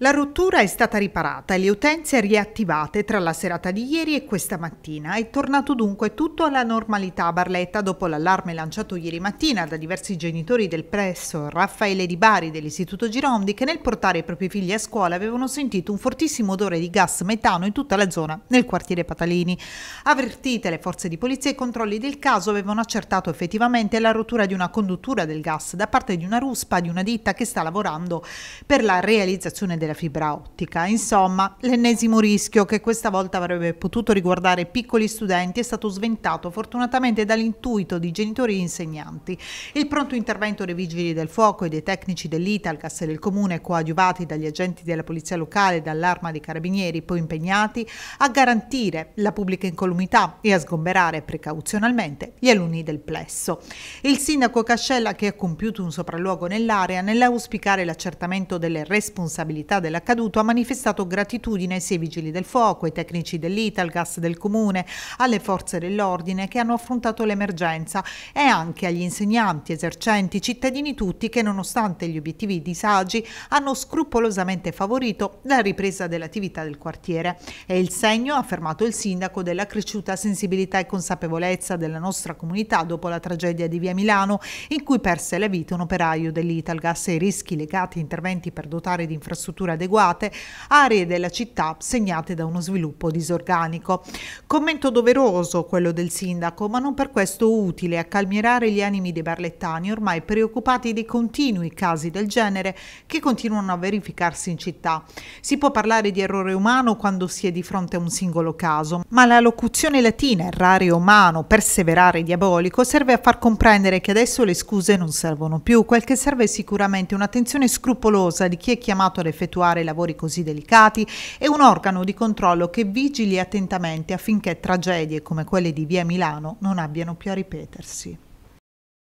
La rottura è stata riparata e le utenze riattivate tra la serata di ieri e questa mattina. È tornato dunque tutto alla normalità a Barletta dopo l'allarme lanciato ieri mattina da diversi genitori del presso Raffaele Di Bari dell'Istituto Girondi che nel portare i propri figli a scuola avevano sentito un fortissimo odore di gas metano in tutta la zona nel quartiere Patalini. Avvertite le forze di polizia e i controlli del caso avevano accertato effettivamente la rottura di una conduttura del gas da parte di una ruspa di una ditta che sta lavorando per la realizzazione del della fibra ottica. Insomma, l'ennesimo rischio che questa volta avrebbe potuto riguardare piccoli studenti è stato sventato fortunatamente dall'intuito di genitori e insegnanti. Il pronto intervento dei vigili del fuoco e dei tecnici dell'Italgas e del comune, coadiuvati dagli agenti della polizia locale e dall'arma dei carabinieri, poi impegnati a garantire la pubblica incolumità e a sgomberare precauzionalmente gli alunni del plesso. Il sindaco Cascella, che ha compiuto un sopralluogo nell'area, nell'auspicare l'accertamento delle responsabilità dell'accaduto, ha manifestato gratitudine ai sei vigili del fuoco, ai tecnici dell'Italgas, del Comune, alle forze dell'ordine che hanno affrontato l'emergenza e anche agli insegnanti, esercenti, cittadini tutti che nonostante gli obiettivi disagi hanno scrupolosamente favorito la ripresa dell'attività del quartiere. È il segno, ha affermato il sindaco, della cresciuta sensibilità e consapevolezza della nostra comunità dopo la tragedia di Via Milano in cui perse la vita un operaio dell'Italgas e i rischi legati a interventi per dotare di infrastrutture infrastrutture adeguate, aree della città segnate da uno sviluppo disorganico. Commento doveroso quello del sindaco, ma non per questo utile a calmierare gli animi dei barlettani ormai preoccupati dei continui casi del genere che continuano a verificarsi in città. Si può parlare di errore umano quando si è di fronte a un singolo caso, ma la locuzione latina errare umano, perseverare diabolico, serve a far comprendere che adesso le scuse non servono più, quel che serve è sicuramente un'attenzione scrupolosa di chi è chiamato ad effettuare effettuare lavori così delicati e un organo di controllo che vigili attentamente affinché tragedie come quelle di via Milano non abbiano più a ripetersi.